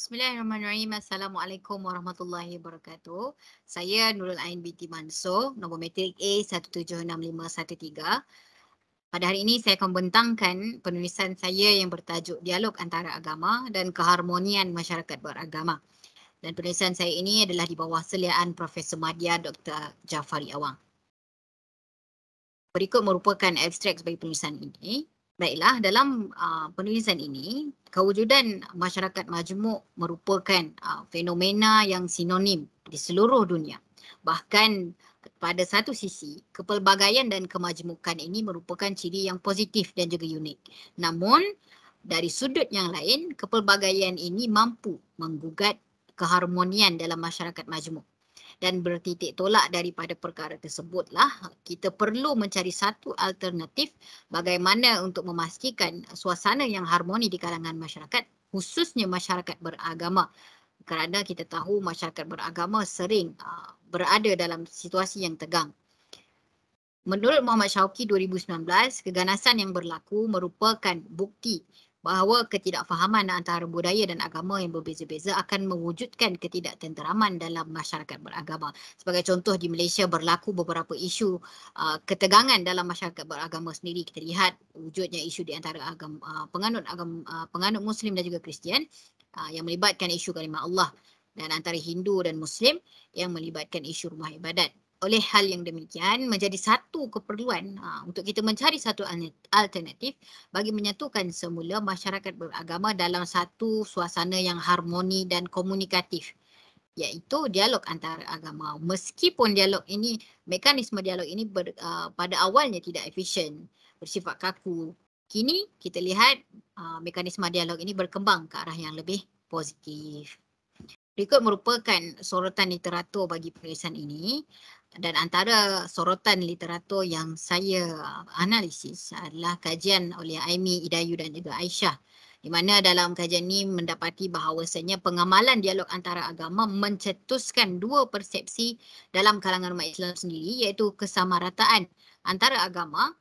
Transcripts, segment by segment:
Bismillahirrahmanirrahim. Assalamualaikum warahmatullahi wabarakatuh. Saya Nurul Ain binti Mansur, nombor metrik A176513. Pada hari ini saya akan bentangkan penulisan saya yang bertajuk Dialog Antara Agama dan Keharmonian Masyarakat Beragama. Dan penulisan saya ini adalah di bawah seliaan Profesor Madya Dr. Jafari Awang. Berikut merupakan abstrak bagi penulisan ini. Baiklah, dalam uh, penulisan ini, kewujudan masyarakat majmuk merupakan uh, fenomena yang sinonim di seluruh dunia. Bahkan pada satu sisi, kepelbagaian dan kemajmukan ini merupakan ciri yang positif dan juga unik. Namun, dari sudut yang lain, kepelbagaian ini mampu menggugat keharmonian dalam masyarakat majmuk dan bertitik tolak daripada perkara tersebutlah kita perlu mencari satu alternatif bagaimana untuk memastikan suasana yang harmoni di kalangan masyarakat khususnya masyarakat beragama kerana kita tahu masyarakat beragama sering uh, berada dalam situasi yang tegang. Menurut Muhammad Syauqi 2019, keganasan yang berlaku merupakan bukti bahawa ketidakfahaman antara budaya dan agama yang berbeza-beza akan mewujudkan ketidaktenteraman dalam masyarakat beragama. Sebagai contoh di Malaysia berlaku beberapa isu uh, ketegangan dalam masyarakat beragama sendiri. Kita lihat wujudnya isu di antara agama uh, penganut agama uh, penganut Muslim dan juga Kristian uh, yang melibatkan isu kalimah Allah dan antara Hindu dan Muslim yang melibatkan isu rumah ibadat oleh hal yang demikian menjadi satu keperluan ha, untuk kita mencari satu alternatif bagi menyatukan semula masyarakat beragama dalam satu suasana yang harmoni dan komunikatif iaitu dialog antara agama meskipun dialog ini mekanisme dialog ini ber, uh, pada awalnya tidak efisien bersifat kaku kini kita lihat uh, mekanisme dialog ini berkembang ke arah yang lebih positif Berikut merupakan sorotan literatur bagi perisian ini dan antara sorotan literatur yang saya analisis adalah kajian oleh Aimi Idayu dan juga Aisyah di mana dalam kajian ini mendapati bahawasanya pengamalan dialog antara agama mencetuskan dua persepsi dalam kalangan umat Islam sendiri iaitu kesamarataan antara agama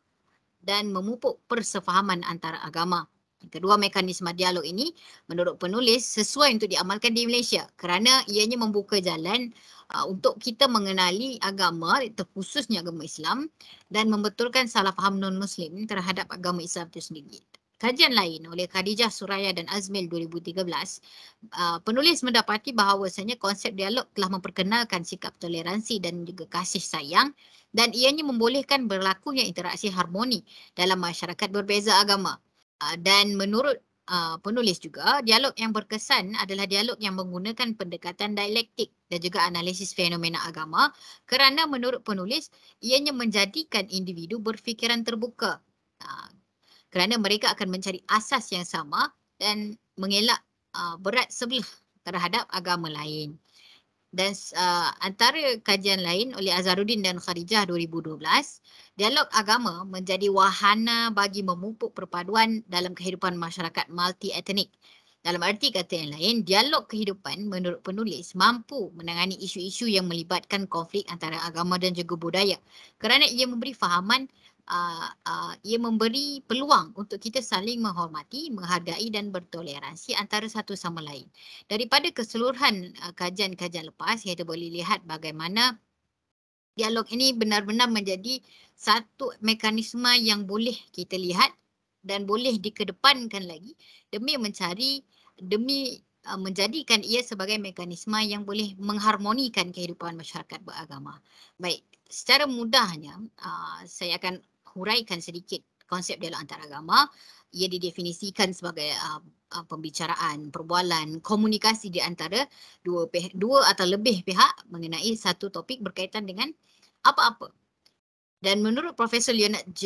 dan memupuk persefahaman antara agama Kedua mekanisme dialog ini menurut penulis sesuai untuk diamalkan di Malaysia kerana ianya membuka jalan uh, untuk kita mengenali agama terkhususnya agama Islam dan membetulkan salah faham non-Muslim terhadap agama Islam itu sendiri. Kajian lain oleh Khadijah Suraya dan Azmil 2013, uh, penulis mendapati bahawasanya konsep dialog telah memperkenalkan sikap toleransi dan juga kasih sayang dan ianya membolehkan berlakunya interaksi harmoni dalam masyarakat berbeza agama. Ah, dan menurut uh, penulis juga dialog yang berkesan adalah dialog yang menggunakan pendekatan dialektik dan juga analisis fenomena agama kerana menurut penulis ianya menjadikan individu berfikiran terbuka uh, kerana mereka akan mencari asas yang sama dan mengelak uh, berat sebelah terhadap agama lain dan uh, antara kajian lain oleh Azharuddin dan Kharijah 2012, dialog agama menjadi wahana bagi memupuk perpaduan dalam kehidupan masyarakat multi-etnik. Dalam arti kata yang lain, dialog kehidupan menurut penulis mampu menangani isu-isu yang melibatkan konflik antara agama dan juga budaya kerana ia memberi fahaman uh, uh, ia memberi peluang untuk kita saling menghormati, menghargai dan bertoleransi antara satu sama lain. Daripada keseluruhan uh, kajian-kajian lepas, kita boleh lihat bagaimana dialog ini benar-benar menjadi satu mekanisme yang boleh kita lihat dan boleh dikedepankan lagi demi mencari, demi uh, menjadikan ia sebagai mekanisme yang boleh mengharmonikan kehidupan masyarakat beragama. Baik, secara mudahnya uh, saya akan huraikan sedikit konsep dialog antara agama. ia didefinisikan sebagai uh, uh, pembicaraan perbualan komunikasi di antara dua dua atau lebih pihak mengenai satu topik berkaitan dengan apa-apa dan menurut profesor Leonard J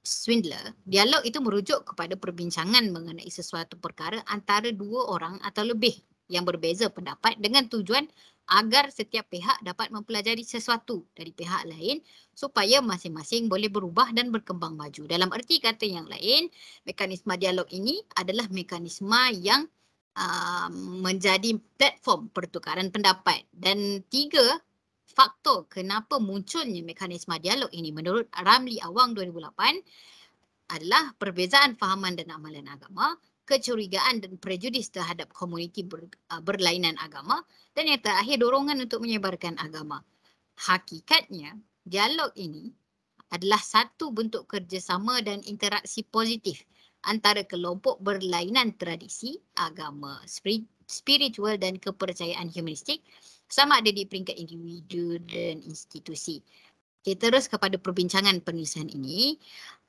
Swindler dialog itu merujuk kepada perbincangan mengenai sesuatu perkara antara dua orang atau lebih yang berbeza pendapat dengan tujuan agar setiap pihak dapat mempelajari sesuatu dari pihak lain supaya masing-masing boleh berubah dan berkembang maju. Dalam erti kata yang lain, mekanisme dialog ini adalah mekanisme yang uh, menjadi platform pertukaran pendapat. Dan tiga faktor kenapa munculnya mekanisme dialog ini menurut Ramli Awang 2008 adalah perbezaan fahaman dan amalan agama, kecurigaan dan prejudis terhadap komuniti ber, uh, berlainan agama dan yang terakhir dorongan untuk menyebarkan agama. Hakikatnya, dialog ini adalah satu bentuk kerjasama dan interaksi positif antara kelompok berlainan tradisi, agama, spiritual dan kepercayaan humanistik sama ada di peringkat individu dan institusi. Okay, terus kepada perbincangan penulisan ini,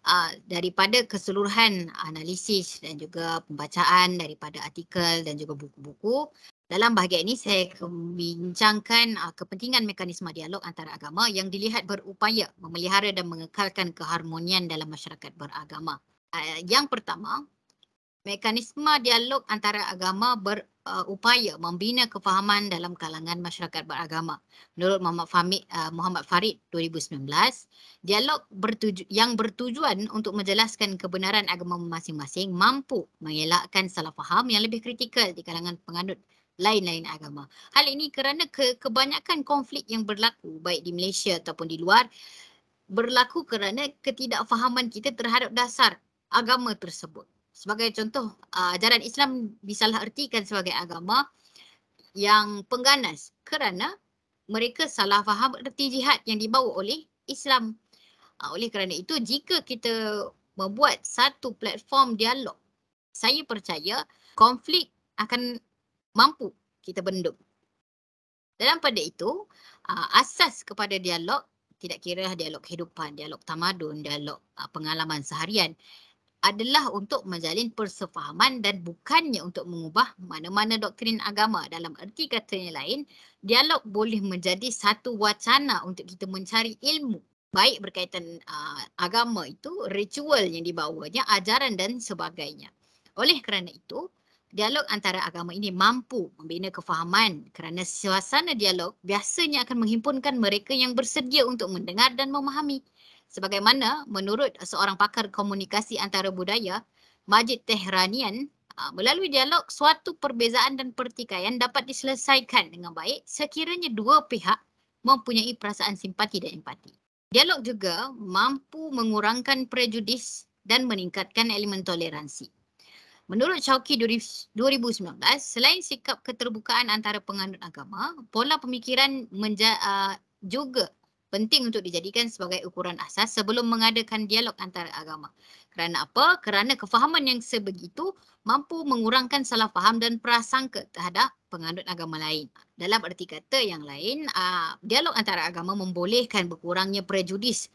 uh, daripada keseluruhan analisis dan juga pembacaan daripada artikel dan juga buku-buku, dalam bahagian ini saya membincangkan uh, ah, kepentingan mekanisme dialog antara agama yang dilihat berupaya memelihara dan mengekalkan keharmonian dalam masyarakat beragama. Uh, yang pertama, mekanisme dialog antara agama ber, uh, upaya membina kefahaman dalam kalangan masyarakat beragama. Menurut Muhammad, Fahmi, uh, Muhammad Farid 2019, dialog bertuju- yang bertujuan untuk menjelaskan kebenaran agama masing-masing mampu mengelakkan salah faham yang lebih kritikal di kalangan penganut lain-lain agama. Hal ini kerana ke- kebanyakan konflik yang berlaku baik di Malaysia ataupun di luar berlaku kerana ketidakfahaman kita terhadap dasar agama tersebut sebagai contoh uh, ajaran Islam disalah ertikan sebagai agama yang pengganas kerana mereka salah faham erti jihad yang dibawa oleh Islam. Uh, oleh kerana itu jika kita membuat satu platform dialog saya percaya konflik akan mampu kita bendung. Dalam pada itu, ah, asas kepada dialog, tidak kira dialog kehidupan, dialog tamadun, dialog pengalaman seharian, adalah untuk menjalin persefahaman dan bukannya untuk mengubah mana-mana doktrin agama. Dalam erti katanya lain, dialog boleh menjadi satu wacana untuk kita mencari ilmu baik berkaitan uh, agama itu, ritual yang dibawanya, ajaran dan sebagainya. Oleh kerana itu, dialog antara agama ini mampu membina kefahaman kerana suasana dialog biasanya akan menghimpunkan mereka yang bersedia untuk mendengar dan memahami sebagaimana menurut seorang pakar komunikasi antara budaya Majid Tehranian ah, melalui dialog suatu perbezaan dan pertikaian dapat diselesaikan dengan baik sekiranya dua pihak mempunyai perasaan simpati dan empati dialog juga mampu mengurangkan prejudis dan meningkatkan elemen toleransi Menurut Chowki 2019, selain sikap keterbukaan antara penganut agama, pola pemikiran ah, juga penting untuk dijadikan sebagai ukuran asas sebelum mengadakan dialog antara agama. Kerana apa? Kerana kefahaman yang sebegitu mampu mengurangkan salah faham dan prasangka terhadap penganut agama lain. Dalam erti kata yang lain, aa, dialog antara agama membolehkan berkurangnya prejudis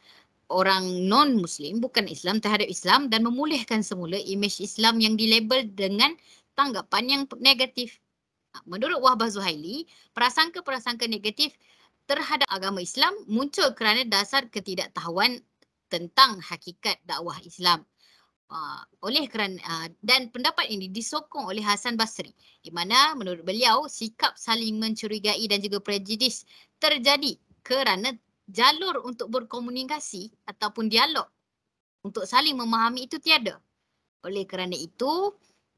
orang non-Muslim bukan Islam terhadap Islam dan memulihkan semula imej Islam yang dilabel dengan tanggapan yang negatif. Menurut Wahbah Zuhaili, prasangka-prasangka negatif terhadap agama Islam muncul kerana dasar ketidaktahuan tentang hakikat dakwah Islam. Uh, oleh kerana uh, dan pendapat ini disokong oleh Hasan Basri di mana menurut beliau sikap saling mencurigai dan juga prejudis terjadi kerana jalur untuk berkomunikasi ataupun dialog untuk saling memahami itu tiada. Oleh kerana itu,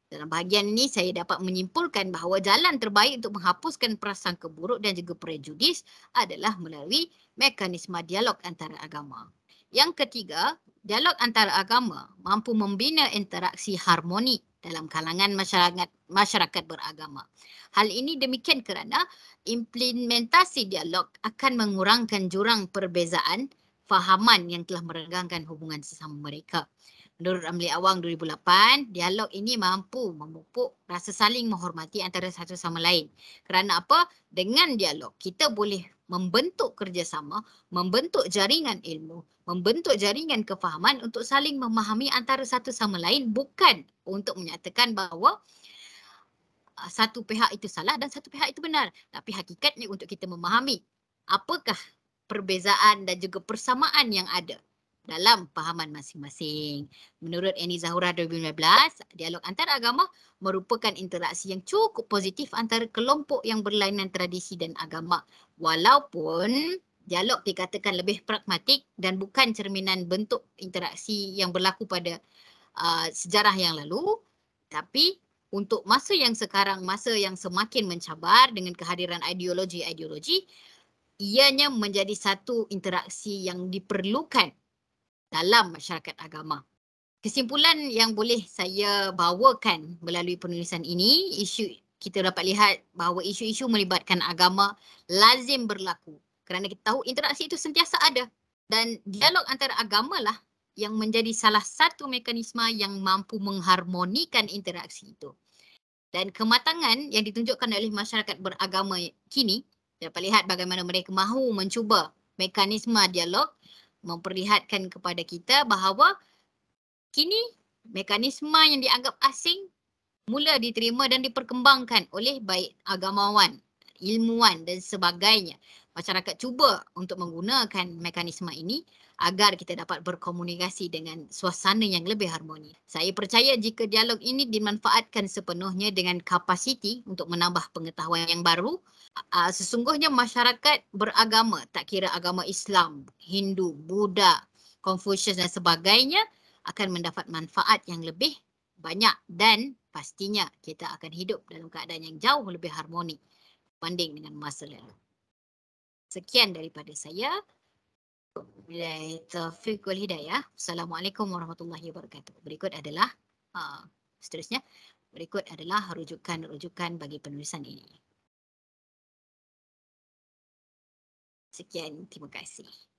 dalam bahagian ini saya dapat menyimpulkan bahawa jalan terbaik untuk menghapuskan prasangka buruk dan juga prejudis adalah melalui mekanisme dialog antara agama. Yang ketiga, dialog antara agama mampu membina interaksi harmoni dalam kalangan masyarakat masyarakat beragama. Hal ini demikian kerana implementasi dialog akan mengurangkan jurang perbezaan fahaman yang telah merenggangkan hubungan sesama mereka. Menurut Amli Awang 2008, dialog ini mampu memupuk rasa saling menghormati antara satu sama lain. Kerana apa? Dengan dialog, kita boleh membentuk kerjasama, membentuk jaringan ilmu, membentuk jaringan kefahaman untuk saling memahami antara satu sama lain bukan untuk menyatakan bahawa ah, satu pihak itu salah dan satu pihak itu benar. Tapi hakikatnya untuk kita memahami apakah perbezaan dan juga persamaan yang ada dalam pahaman masing-masing. Menurut Annie Zahura 2015, dialog antara agama merupakan interaksi yang cukup positif antara kelompok yang berlainan tradisi dan agama walaupun dialog dikatakan lebih pragmatik dan bukan cerminan bentuk interaksi yang berlaku pada uh, sejarah yang lalu tapi untuk masa yang sekarang, masa yang semakin mencabar dengan kehadiran ideologi-ideologi ianya menjadi satu interaksi yang diperlukan dalam masyarakat agama. Kesimpulan yang boleh saya bawakan melalui penulisan ini, isu kita dapat lihat bahawa isu-isu melibatkan agama lazim berlaku kerana kita tahu interaksi itu sentiasa ada dan dialog antara agamalah yang menjadi salah satu mekanisme yang mampu mengharmonikan interaksi itu. Dan kematangan yang ditunjukkan oleh masyarakat beragama kini dapat lihat bagaimana mereka mahu mencuba mekanisme dialog memperlihatkan kepada kita bahawa kini mekanisme yang dianggap asing mula diterima dan diperkembangkan oleh baik agamawan, ilmuwan dan sebagainya masyarakat cuba untuk menggunakan mekanisme ini agar kita dapat berkomunikasi dengan suasana yang lebih harmoni. Saya percaya jika dialog ini dimanfaatkan sepenuhnya dengan kapasiti untuk menambah pengetahuan yang baru, sesungguhnya masyarakat beragama, tak kira agama Islam, Hindu, Buddha, Confucius dan sebagainya akan mendapat manfaat yang lebih banyak dan pastinya kita akan hidup dalam keadaan yang jauh lebih harmoni banding dengan masa lalu. Sekian daripada saya. bila itu Fikul Hidayah. Assalamualaikum warahmatullahi wabarakatuh. Berikut adalah uh, seterusnya. Berikut adalah rujukan-rujukan bagi penulisan ini. Sekian, terima kasih.